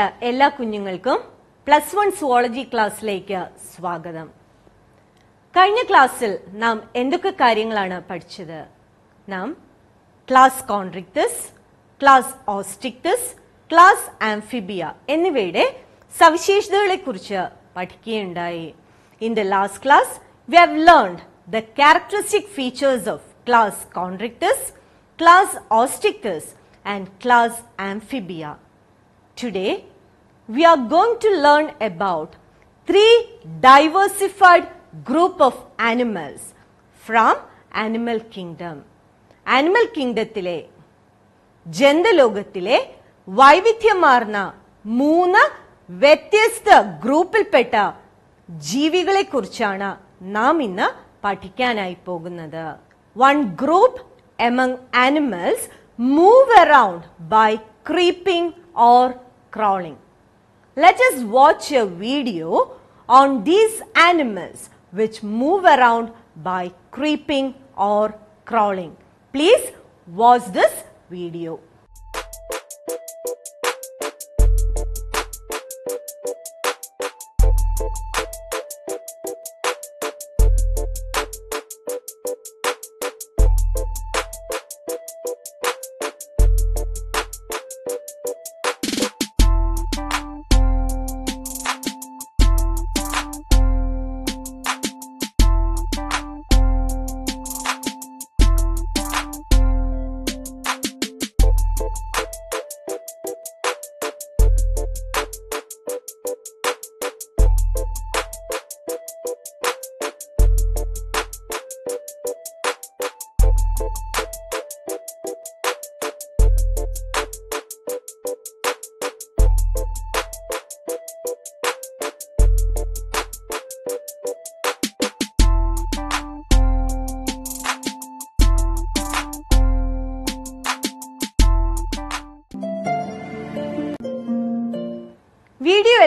പ്രിയപ്പെട്ട എല്ലാ കുഞ്ഞുങ്ങൾക്കും പ്ലസ് വൺ സുവോളജി ക്ലാസ്സിലേക്ക് സ്വാഗതം കഴിഞ്ഞ ക്ലാസ്സിൽ നാം എന്തൊക്കെ കാര്യങ്ങളാണ് പഠിച്ചത് നാം class Chondrichthyes class Osteichthyes class Amphibia എന്നിവയുടെ സവിശേഷതകളെ കുറിച്ച് പഠിക്കുകയുണ്ടായി in the last class we have learned the characteristic features of class Chondrichthyes class Osteichthyes and class Amphibia today we are going to learn about three diversified group of animals from animal kingdom. Animal kingdom tile, jendalogatile, vaivithyamarna, muna, vetyasta groupil peta, jivigale kurchana, namina, patikanai pogunada. One group among animals move around by creeping or crawling. Let us watch a video on these animals which move around by creeping or crawling. Please watch this video.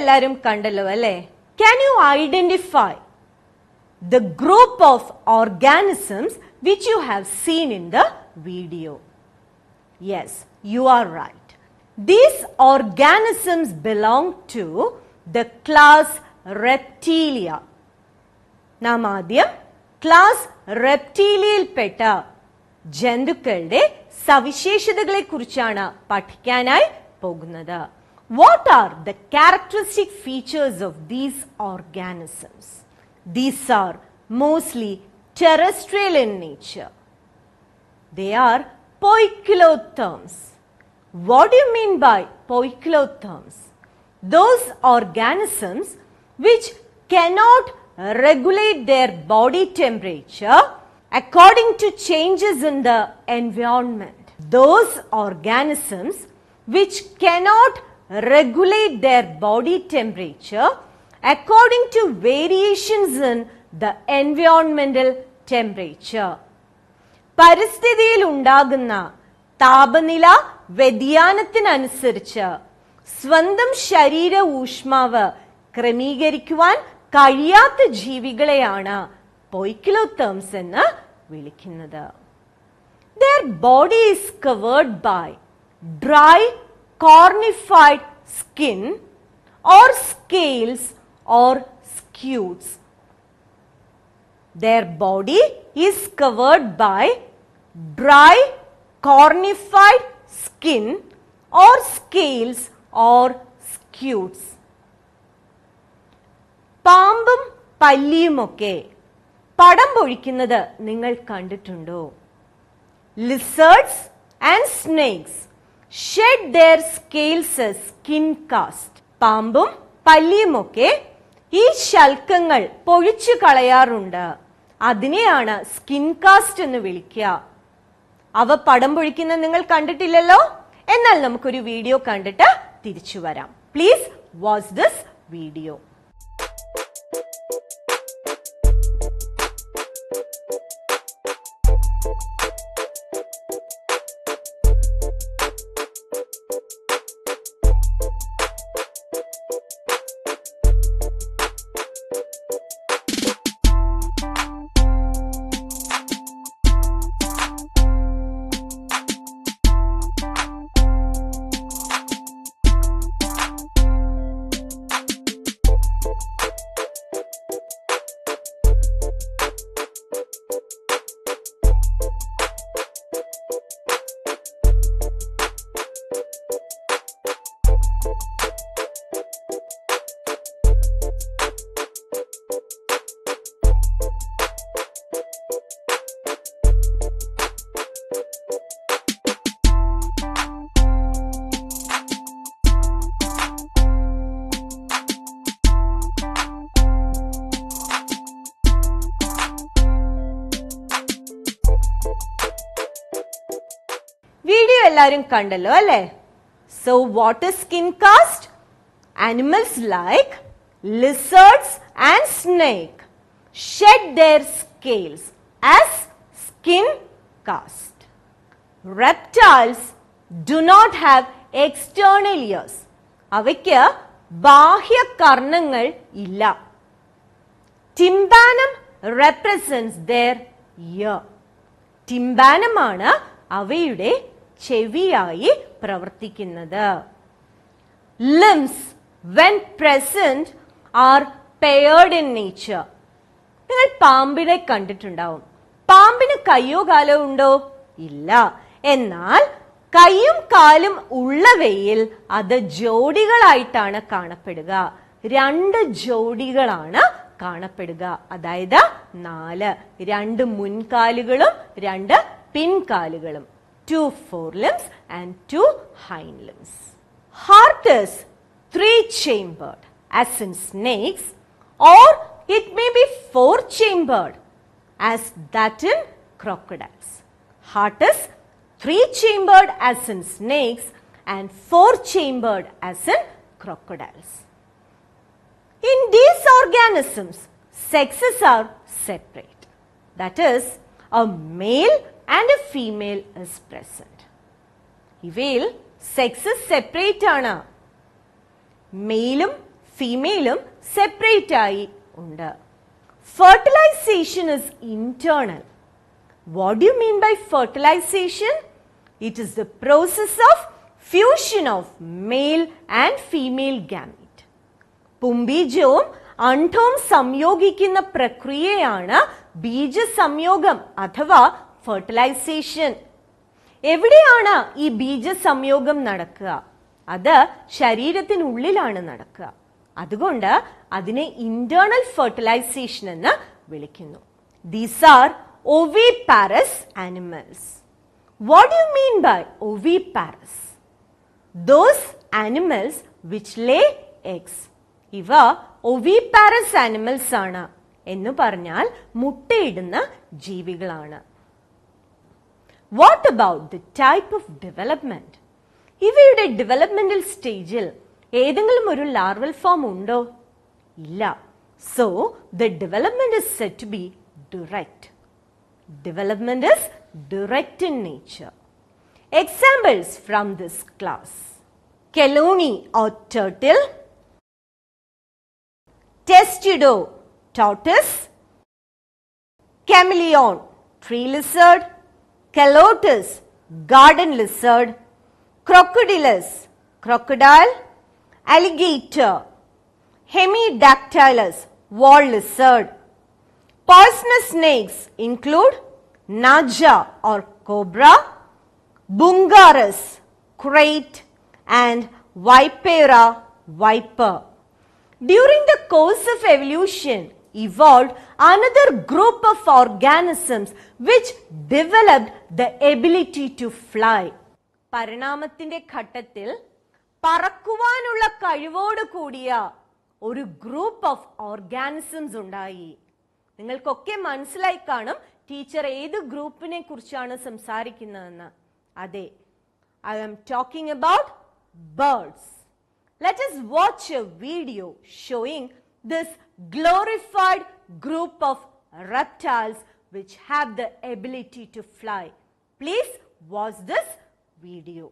എല്ലാവരും കണ്ടല്ലോ അല്ലേ can you identify the group of organisms which you have seen in the video. Yes, you are right. These organisms belong to the class Reptilia. നാം ആദ്യം class റെപ്റ്റീലിയയിൽപ്പെട്ട ജന്തുക്കളുടെ സവിശേഷതകളെ കുറിച്ചാണ് പഠിക്കാനായി പോകുന്നത് what are the characteristic features of these organisms? These are mostly terrestrial in nature. They are poikilotherms. What do you mean by poikilotherms? Those organisms which cannot regulate their body temperature according to changes in the environment. Those organisms which cannot regulate their body temperature according to variations in the environmental temperature. പരിസ്ഥിതിയിൽ ഉണ്ടാകുന്ന താപനില വ്യതിയാനത്തിനനുസരിച്ച് സ്വന്തം ശരീര ഊഷ്മാവ് ക്രമീകരിക്കുവാൻ കഴിയാത്ത ജീവികളെയാണ് poikilotherms എന്ന് വിളിക്കുന്നത് their body is covered by dry cornified skin or scales or scutes. Their body is covered by dry cornified skin or scales or scutes. പാമ്പും പല്ലിയുമൊക്കെ പടം പൊഴിക്കുന്നത് നിങ്ങൾ കണ്ടിട്ടുണ്ടോ lizards and snakes. Shed their scales skin cast പാമ്പും പല്ലിയുമൊക്കെ ഈ ശൽക്കങ്ങൾ പൊഴിച്ചു കളയാറുണ്ട് അതിനെയാണ് skin cast എന്ന് വിളിക്കുക അവ പടം പൊഴിക്കുന്ന നിങ്ങൾ കണ്ടിട്ടില്ലല്ലോ എന്നാൽ നമുക്കൊരു വീഡിയോ കണ്ടിട്ട് തിരിച്ചു വരാം പ്ലീസ് വാച്ച് ദിസ് വീഡിയോ എല്ലാവരും കണ്ടല്ലോ അല്ലേ so what is skin cast animals like lizards and snake shed their scales as skin cast. Reptiles do not have external ears. അവയ്ക്ക് ബാഹ്യ കർണങ്ങൾ ഇല്ല ടിംബാനം റെപ്രസെൻസ് ദർ ഇയർ ടിംബാനമാണ് അവയുടെ ചെവിയായി പ്രവർത്തിക്കുന്നത് limbs when present are paired in nature നിങ്ങൾ പാമ്പിനെ കണ്ടിട്ടുണ്ടാവും പാമ്പിന് കയ്യോ കാലോ ഉണ്ടോ ഇല്ല എന്നാൽ കയ്യും കാലും ഉള്ളവയിൽ അത് ജോഡികളായിട്ടാണ് കാണപ്പെടുക രണ്ട് ജോഡികളാണ് കാണപ്പെടുക അതായത് നാല് രണ്ട് മുൻകാലുകളും രണ്ട് പിൻകാലുകളും two forelimbs and two hind limbs. Heart is three chambered as in snakes or it may be four chambered as that in crocodiles. Heart is three chambered as in snakes and four chambered as in crocodiles. In these organisms, sexes are separate. That is, a male and a female is present. Evil sex is separate. Anna. Male um, female um, separate. Ayi Fertilization is internal. What do you mean by fertilization? It is the process of fusion of male and female gamete. Pumbijom antom samyogikina prakriyana bija samyogam athava fertilization എവിടെയാണ് ഈ ബീജ സംയോഗം നടക്കുക അത് ശരീരത്തിനുള്ളിലാണ് നടക്കുക അതുകൊണ്ട് അതിനെ internal fertilization എന്ന് വിളിക്കുന്നു these are parous animals what you mean by parous those animals which lay eggs ഇവ പാരസ് ആനിമൽസ് ആണ് എന്ന് പറഞ്ഞാൽ മുട്ടയിടുന്ന ജീവികളാണ് what about the type of development ഇവയുടെ ഡെവലപ്മെന്റൽ സ്റ്റേജിൽ ഏതെങ്കിലും ഒരു ലാർവൽ ഫോം ഉണ്ടോ ഇല്ല so the development is set to be direct development is direct in nature examples from this class Chelone or turtle Testudo tortoise chameleon tree lizard calotus, garden lizard, crocodilus, crocodile, alligator, hemidactylus, wall lizard. Poisonous snakes include naja or cobra, bungarus, crate and vipera, viper. During the course of evolution, evolved another group of organisms which developed the ability to fly. പരിണാമത്തിന്റെ ഘട്ടത്തിൽ പറക്കുവാനുള്ള കഴിവോട് കൂടിയ ഒരു group of organisms ഉണ്ടായി നിങ്ങൾക്കൊക്കെ മനസ്സിലായി കാണും teacher ഏത് ഗ്രൂപ്പിനെ കുറിച്ചാണ് സംസാരിക്കുന്നതെന്ന് അതെ I am talking about birds let us watch a video showing this glorified group of reptiles which have the ability to fly. Please watch this video.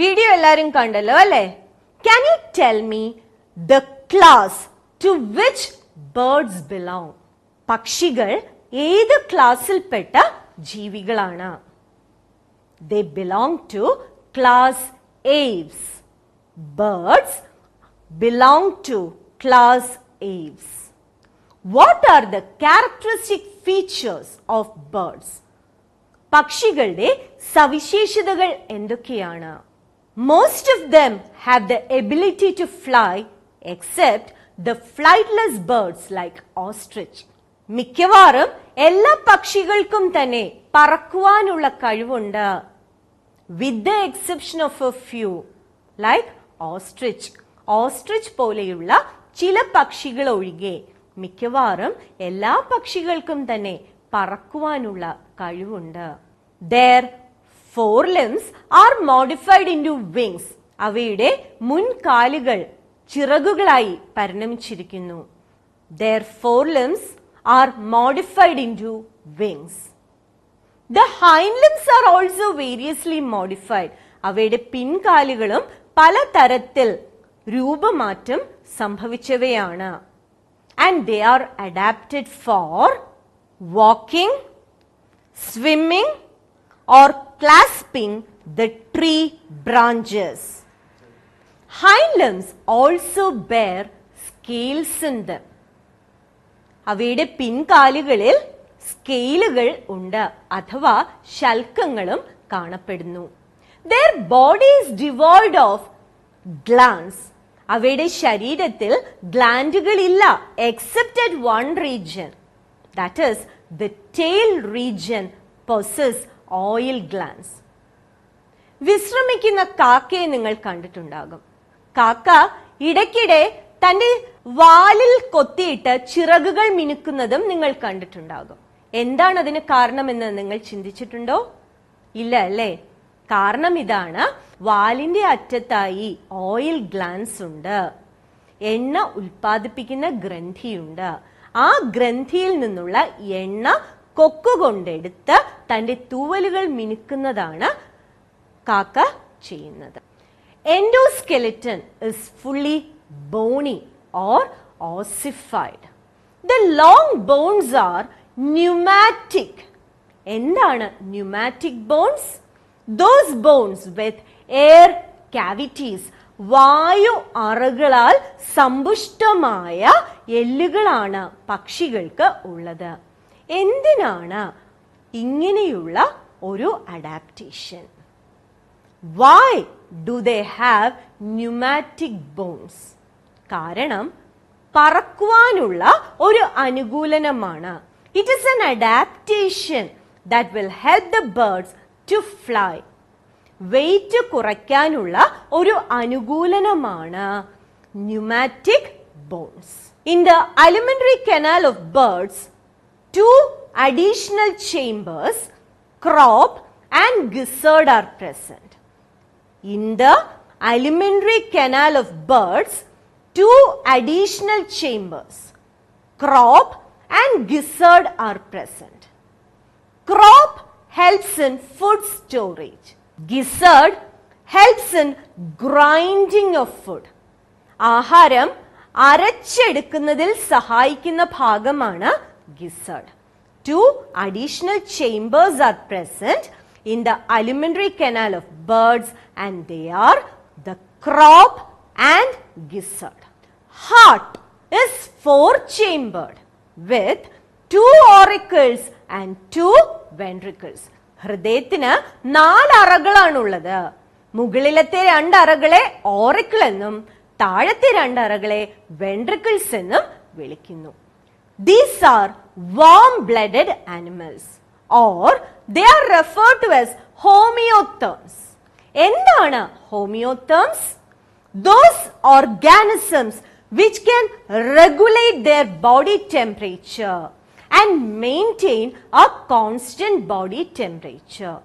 വീഡിയോ എല്ലാവരും കണ്ടല്ലോ അല്ലേ can you tell me the class to which birds belong പക്ഷികൾ ഏത് ക്ലാസ്സിൽപ്പെട്ട ജീവികളാണ് they belong to class Aves birds belong to class Aves what are the characteristic features of birds പക്ഷികളുടെ സവിശേഷതകൾ എന്തൊക്കെയാണ് most of them have the ability to fly except the flightless birds like ostrich. മിക്കവാറും എല്ലാ പക്ഷികൾക്കും തന്നെ പറക്കുവാനുള്ള കഴിവുണ്ട് with the exception of a few like ostrich ostrich പോലെയുള്ള ചില പക്ഷികൾ ഒഴികെ മിക്കവാറും എല്ലാ പക്ഷികൾക്കും തന്നെ പറക്കുവാനുള്ള കഴിവുണ്ട് their forelimbs are modified into wings. അവയുടെ മുൻകാലുകൾ ചിറകുകളായി പരിണമിച്ചിരിക്കുന്നു. Their forelimbs are modified into wings. The hind limbs are also variously modified. അവയുടെ പിൻകാലുകളും പല തരത്തിൽ രൂപമാറ്റം സംഭവിച്ചവയാണ്. And they are adapted for walking, swimming or clasping the tree branches. Hind limbs also bear scales ഉണ്ട് അവയുടെ പിൻകാലുകളിൽ സ്കെയിലുകൾ ഉണ്ട് അഥവാ ശൽക്കങ്ങളും കാണപ്പെടുന്നു ദർ ബോഡീസ് ഡിവോൾഡ് ഓഫ് ഗ്ലാൻസ് അവയുടെ ശരീരത്തിൽ ഗ്ലാൻഡുകളില്ല except at one region that is the tail region possess oil glands വിശ്രമിക്കുന്ന കാക്കയെ നിങ്ങൾ കണ്ടിട്ടുണ്ടാകും കാക്ക ഇടയ്ക്കിടെ തന്റെ വാലിൽ കൊത്തിയിട്ട് ചിറകുകൾ മിനുക്കുന്നതും നിങ്ങൾ കണ്ടിട്ടുണ്ടാകും എന്താണ് അതിന് കാരണമെന്ന് നിങ്ങൾ ചിന്തിച്ചിട്ടുണ്ടോ ഇല്ല അല്ലേ കാരണം ഇതാണ് വാലിന്റെ അറ്റത്തായി ഓയിൽ ഗ്ലാൻസ് ഉണ്ട് എണ്ണ ഉൽപ്പാദിപ്പിക്കുന്ന ഗ്രന്ഥിയുണ്ട് ആ ഗ്രന്ഥിയിൽ നിന്നുള്ള എണ്ണ കൊണ്ടെടുത്ത് തൻ്റെ തൂവലുകൾ മിനുക്കുന്നതാണ് കാക്ക ചെയ്യുന്നത് endoskeleton is fully bony or ossified the long bones are pneumatic എന്താണ് pneumatic bones those bones with air cavities വായു അറകളാൽ സമ്പുഷ്ടമായ എല്ലുകളാണ് പക്ഷികൾക്ക് ഉള്ളത് എന്തിനാണ് ഇങ്ങനെയുള്ള ഒരു adaptation why do they have pneumatic bones കാരണം പറക്കുവാനുള്ള ഒരു അനുകൂലനമാണ് it is an adaptation that will help the birds to fly weight കുറയ്ക്കാനുള്ള ഒരു അനുകൂലനമാണ് pneumatic bones in the alimentary canal of birds two additional chambers, crop and gizzard are present. In the alimentary canal of birds, two additional chambers, crop and gizzard are present. Crop helps in food storage. Gizzard helps in grinding of food. ആഹാരം അരച്ചെടുക്കുന്നതിൽ സഹായിക്കുന്ന ഭാഗമാണ് gizzard. Two additional chambers are present in the alimentary canal of birds and they are the crop and gizzard. Heart is four chambered with two oracles and two ventricles. ഹൃദയത്തിന് നാല് അറകളാണുള്ളത് മുകളിലത്തെ രണ്ട് അറകളെ Oracle എന്നും താഴത്തെ andaragale ventricles ventricles എന്നും these are warm-blooded animals or they are referred to as homeotherms. എന്താണ് homeotherms? Those organisms which can regulate their body temperature and maintain a constant body temperature.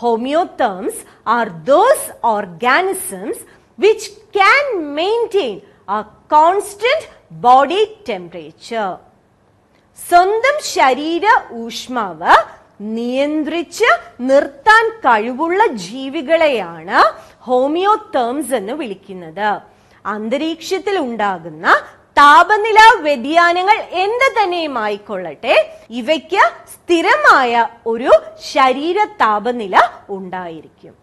Homeotherms are those organisms which can maintain a constant body temperature സ്വന്തം ശരീര ഊഷ്മാവ് നിയന്ത്രിച്ച് നിർത്താൻ കഴിവുള്ള ജീവികളെയാണ് ഹോമിയോതേംസ് എന്ന് വിളിക്കുന്നത് അന്തരീക്ഷത്തിൽ ഉണ്ടാകുന്ന താപനില വ്യതിയാനങ്ങൾ എന്ത് തന്നെയും ആയിക്കൊള്ളട്ടെ ഇവയ്ക്ക് സ്ഥിരമായ ഒരു ശരീര താപനില ഉണ്ടായിരിക്കും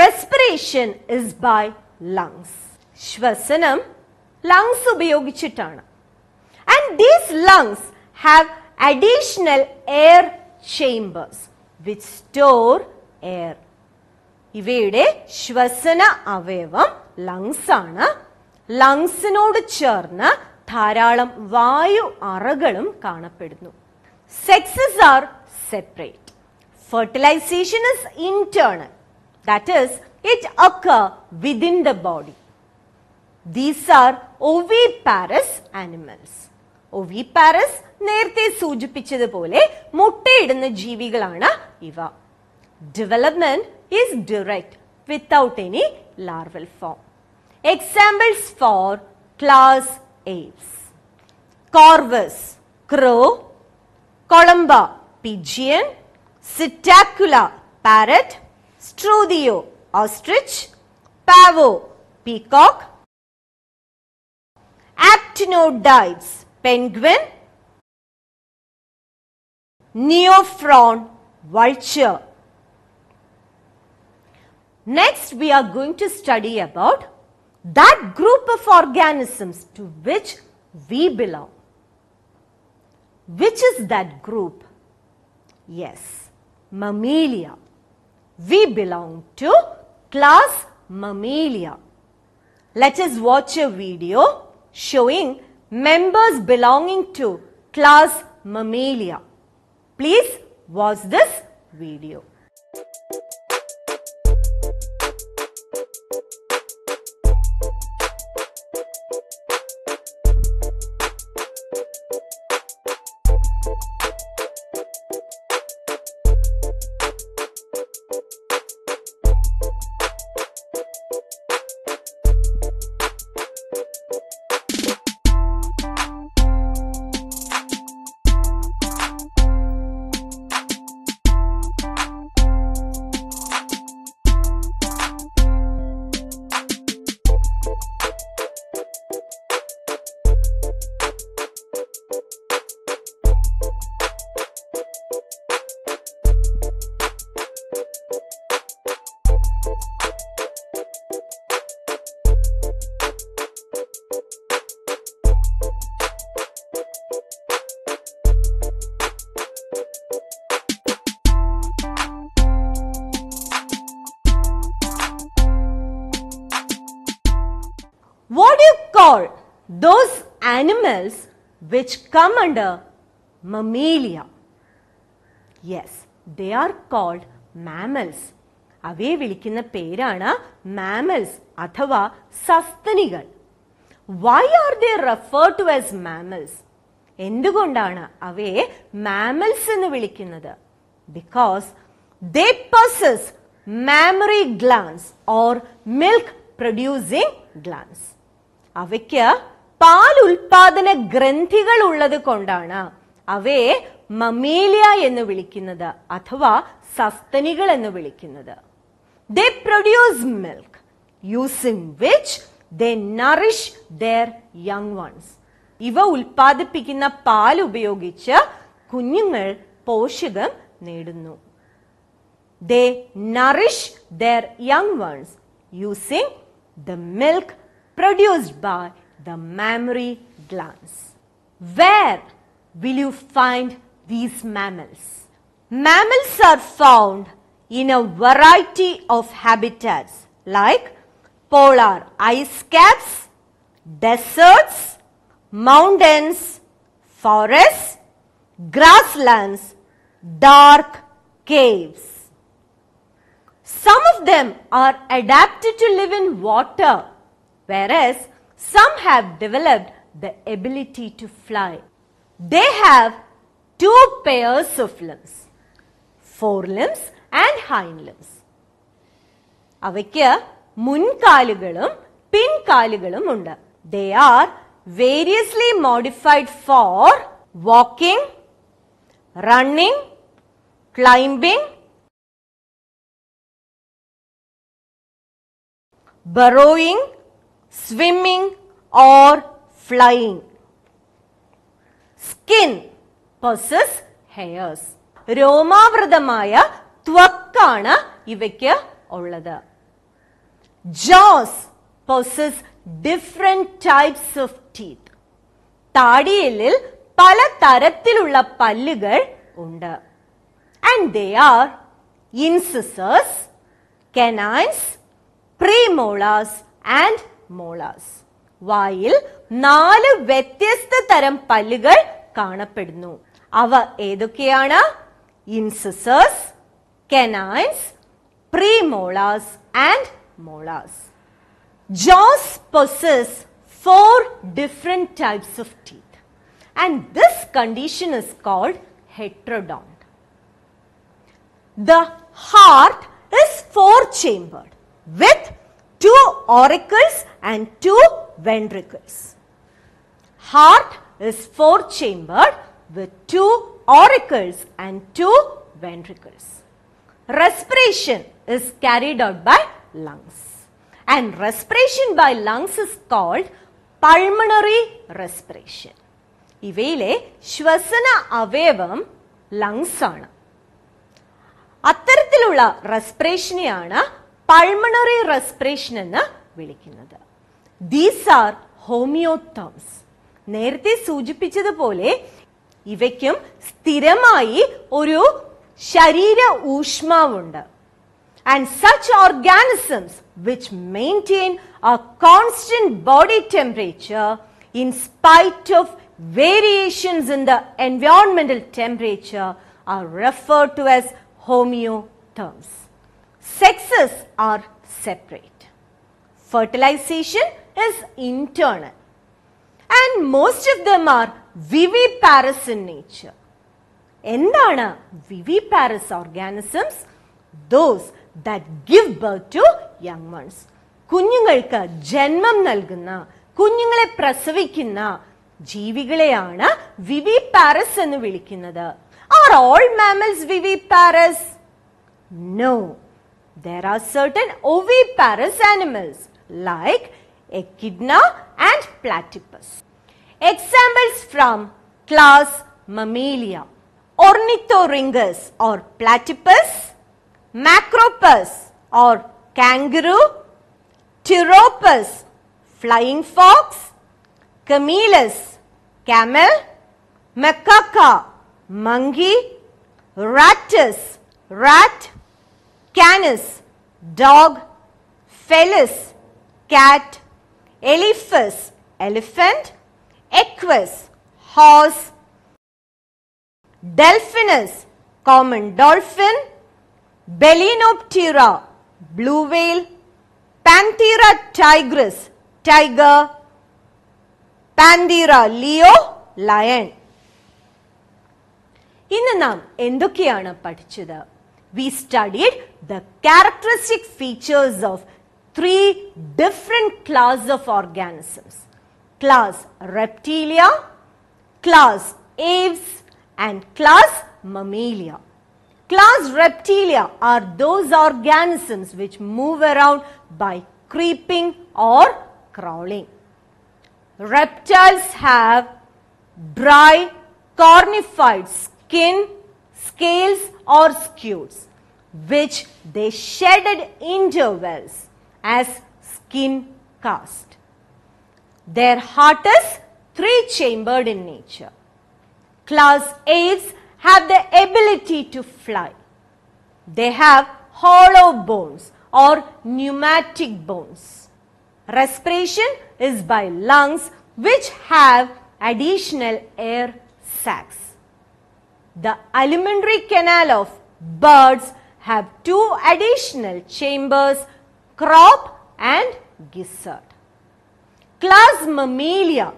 റെസ്പിറേഷൻ ഇസ് ബൈ ലങ്സ് ശ്വസനം lungs ubayogichittana and these lungs have additional air chambers which store air ivide shwasana avayavam lungs aanu lungs node cherna tharalam vayu sexes are separate fertilization is internal that is it occur within the body these are oviparous animals. Oviparous, Nerte Sujipichada Pole, Mutted in the Jivigalana, Iva. Development is direct without any larval form. Examples for class apes Corvus, crow, Columba, pigeon, Sitacula, parrot, Struthio, ostrich, Pavo, peacock, actinodides, penguin, neophron vulture. Next, we are going to study about that group of organisms to which we belong. Which is that group? Yes, mammalia. We belong to class mammalia. Let us watch a video showing members belonging to class Mammalia. Please watch this video. for those animals which come under mammalia. Yes, they are called mammals. അവയെ വിളിക്കുന്ന പേരാണ് mammals അഥവാ സസ്തനികൾ why are they refer to as mammals എന്തുകൊണ്ടാണ് അവയെ mammals എന്ന് വിളിക്കുന്നത് because they possess mammary glands or milk producing glands അവയ്ക്ക് പാൽ ഉൽപാദന ഗ്രന്ഥികൾ ഉള്ളത് കൊണ്ടാണ് അവയെ മമേലിയ എന്ന് വിളിക്കുന്നത് അഥവാ സസ്തനികൾ എന്ന് വിളിക്കുന്നത് they produce milk using which they nourish their young ones ഇവ ഉൽപാദിപ്പിക്കുന്ന പാൽ ഉപയോഗിച്ച് കുഞ്ഞുങ്ങൾ പോഷകം നേടുന്നു they nourish their young ones using the milk produced by the mammary glands. Where will you find these mammals? Mammals are found in a variety of habitats like polar ice caps, deserts, mountains, forests, grasslands, dark caves. Some of them are adapted to live in water whereas some have developed the ability to fly. They have two pairs of limbs, forelimbs and hind limbs. അവയ്ക്ക് മുൻകാലുകളും പിൻകാലുകളും ഉണ്ട് they are variously modified for walking running climbing burrowing swimming or flying. Skin versus hairs. Roma vradamaya twakkana ivekya orlada. Jaws possess different types of teeth. Tadi ilil pala taratilulla palligar unda. And they are incisors, canines, premolars and molars വായിൽ നാല് വ്യത്യസ്ത തരം പല്ലുകൾ കാണപ്പെടുന്നു അവ ഏതൊക്കെയാണ് incisors canines premolars and molars jaws possess four different types of teeth and this condition is called heterodont. The heart is four chambered with two auricles and two ventricles. Heart is four chambered with two auricles and two ventricles. Respiration is carried out by lungs and respiration by lungs is called pulmonary respiration. Respiration ഇവയിലെ ശ്വസന അവയവം lungs ആണ് അത്തരത്തിലുള്ള റെസ്പിറേഷനെയാണ് pulmonary respiration എന്ന് വിളിക്കുന്നത് these are ഹോമിയോതേംസ് നേരത്തെ സൂചിപ്പിച്ചതുപോലെ ഇവയ്ക്കും സ്ഥിരമായി ഒരു ശരീര ഊഷ്മാവുണ്ട് and such organisms which maintain a constant body temperature in spite of variations in the എൻവയോൺമെന്റൽ temperature are refer to as homeotherms sexes are separate fertilization is internal. And most of them are viviparous in nature. എന്താണ് viviparous organisms those that give birth to young ones കുഞ്ഞുങ്ങൾക്ക് ജന്മം നൽകുന്ന കുഞ്ഞുങ്ങളെ പ്രസവിക്കുന്ന ജീവികളെയാണ് viviparous എന്ന് വിളിക്കുന്നത് are all mammals viviparous no there are certain oviparous animals like echidna and platypus. Examples from class Mammalia. ornithorhynchus or platypus, macropus or kangaroo, pteropus, flying fox, camelus, camel, macaca, monkey, ratus, rat, canis, dog, felis, cat, Eliphas, elephant. Equus, horse. Delphinus, common dolphin. Belinoptera, blue whale. Panthera tigris, tiger. Panthera leo, lion. ഇന്ന് നാം എന്തൊക്കെയാണ് പഠിച്ചത് we studied the characteristic features three different class of organisms. Class Reptilia, class Apes and class Mammalia. Class Reptilia are those organisms which move around by creeping or crawling. Reptiles have dry cornified skin, scales or scutes which they shed at intervals as skin cast. Their heart is three chambered in nature. Class A's have the ability to fly. They have hollow bones or pneumatic bones. Respiration is by lungs which have additional air sacs. The alimentary canal of birds have two additional chambers crop and gizzard. Class Mammalia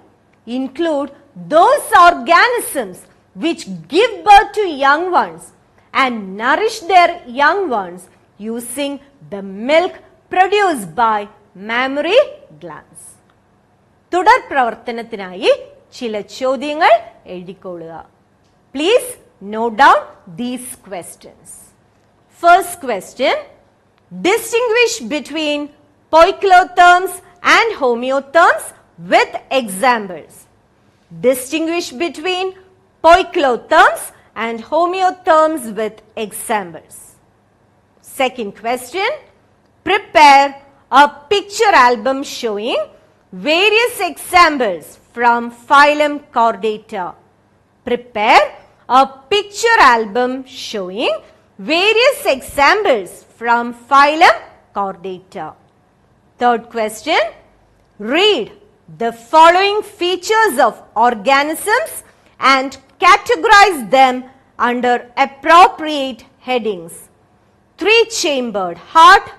include those organisms which give birth to young ones and nourish their young ones using the milk produced by mammary glands. തുടർ പ്രവർത്തനത്തിനായി ചില ചോദ്യങ്ങൾ എഴുതിക്കൊള്ളുക Please note down these questions. First question distinguish between poikilotherms and homeotherms with examples. Distinguish between poikilotherms and homeotherms with examples. Second question, prepare a picture album showing various examples from phylum chordata. Prepare a picture album showing various examples from phylum Chordata. Third question, read the following features of organisms and categorize them under appropriate headings. Three-chambered heart,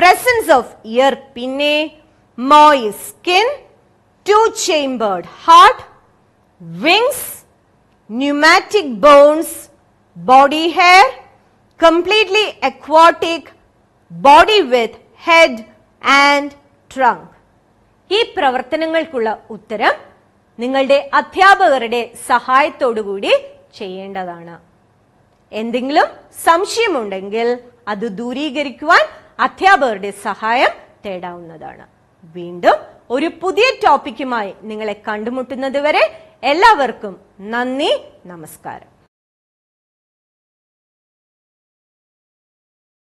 presence of ear pinnae, moist skin, two-chambered heart, wings, pneumatic bones, body hair, completely aquatic body with head and trunk. ഈ പ്രവർത്തനങ്ങൾക്കുള്ള ഉത്തരം നിങ്ങളുടെ അധ്യാപകരുടെ സഹായത്തോടുകൂടി ചെയ്യേണ്ടതാണ് എന്തെങ്കിലും സംശയമുണ്ടെങ്കിൽ അത് ദൂരീകരിക്കുവാൻ അധ്യാപകരുടെ സഹായം തേടാവുന്നതാണ് വീണ്ടും ഒരു പുതിയ ടോപ്പിക്കുമായി നിങ്ങളെ കണ്ടുമുട്ടുന്നതുവരെ എല്ലാവർക്കും നന്ദി നമസ്കാരം